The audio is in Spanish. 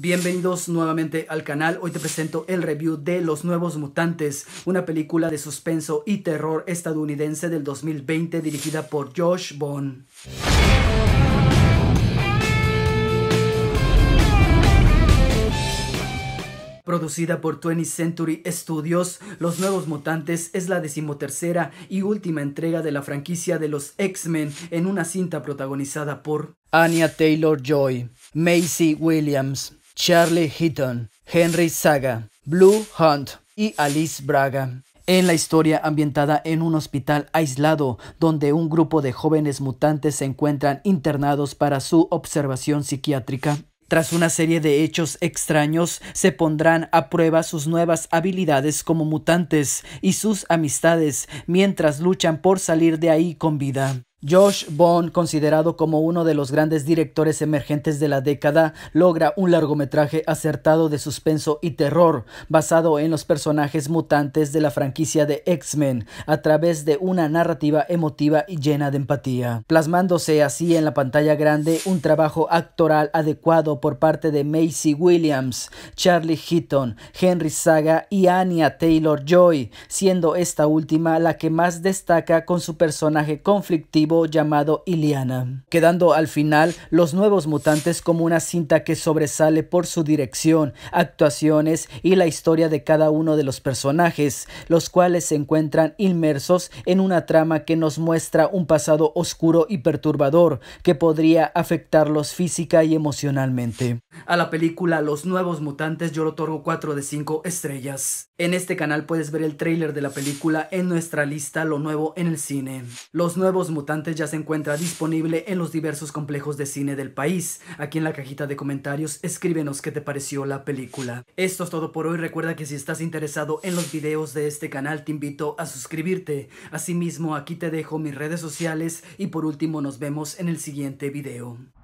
Bienvenidos nuevamente al canal, hoy te presento el review de Los Nuevos Mutantes, una película de suspenso y terror estadounidense del 2020 dirigida por Josh Bond. Producida por 20th Century Studios, Los Nuevos Mutantes es la decimotercera y última entrega de la franquicia de los X-Men en una cinta protagonizada por Anya Taylor-Joy, Macy Williams, Charlie Heaton, Henry Saga, Blue Hunt y Alice Braga. En la historia ambientada en un hospital aislado, donde un grupo de jóvenes mutantes se encuentran internados para su observación psiquiátrica. Tras una serie de hechos extraños, se pondrán a prueba sus nuevas habilidades como mutantes y sus amistades mientras luchan por salir de ahí con vida. Josh Bond, considerado como uno de los grandes directores emergentes de la década, logra un largometraje acertado de suspenso y terror, basado en los personajes mutantes de la franquicia de X-Men, a través de una narrativa emotiva y llena de empatía, plasmándose así en la pantalla grande un trabajo actoral adecuado por parte de Macy Williams, Charlie Heaton, Henry Saga y Anya Taylor-Joy, siendo esta última la que más destaca con su personaje conflictivo llamado Iliana, quedando al final los nuevos mutantes como una cinta que sobresale por su dirección, actuaciones y la historia de cada uno de los personajes, los cuales se encuentran inmersos en una trama que nos muestra un pasado oscuro y perturbador que podría afectarlos física y emocionalmente. A la película Los Nuevos Mutantes yo le otorgo 4 de 5 estrellas. En este canal puedes ver el tráiler de la película en nuestra lista Lo Nuevo en el Cine. Los Nuevos Mutantes ya se encuentra disponible en los diversos complejos de cine del país. Aquí en la cajita de comentarios escríbenos qué te pareció la película. Esto es todo por hoy. Recuerda que si estás interesado en los videos de este canal te invito a suscribirte. Asimismo aquí te dejo mis redes sociales y por último nos vemos en el siguiente video.